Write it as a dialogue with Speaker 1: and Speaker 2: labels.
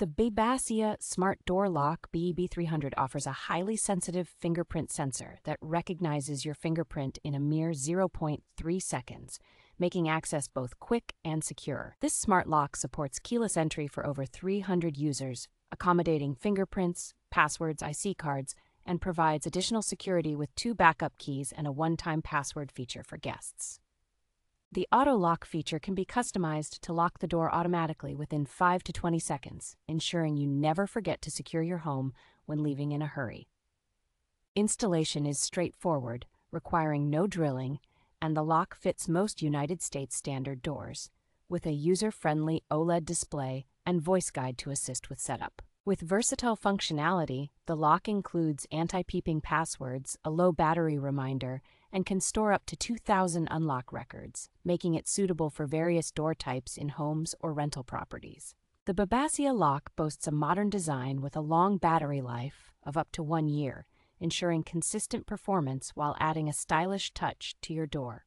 Speaker 1: The Babasia Smart Door Lock BEB300 offers a highly sensitive fingerprint sensor that recognizes your fingerprint in a mere 0.3 seconds, making access both quick and secure. This smart lock supports keyless entry for over 300 users, accommodating fingerprints, passwords, IC cards, and provides additional security with two backup keys and a one-time password feature for guests. The auto lock feature can be customized to lock the door automatically within 5 to 20 seconds, ensuring you never forget to secure your home when leaving in a hurry. Installation is straightforward, requiring no drilling, and the lock fits most United States standard doors, with a user friendly OLED display and voice guide to assist with setup. With versatile functionality, the lock includes anti-peeping passwords, a low battery reminder, and can store up to 2,000 unlock records, making it suitable for various door types in homes or rental properties. The Babasia lock boasts a modern design with a long battery life of up to one year, ensuring consistent performance while adding a stylish touch to your door.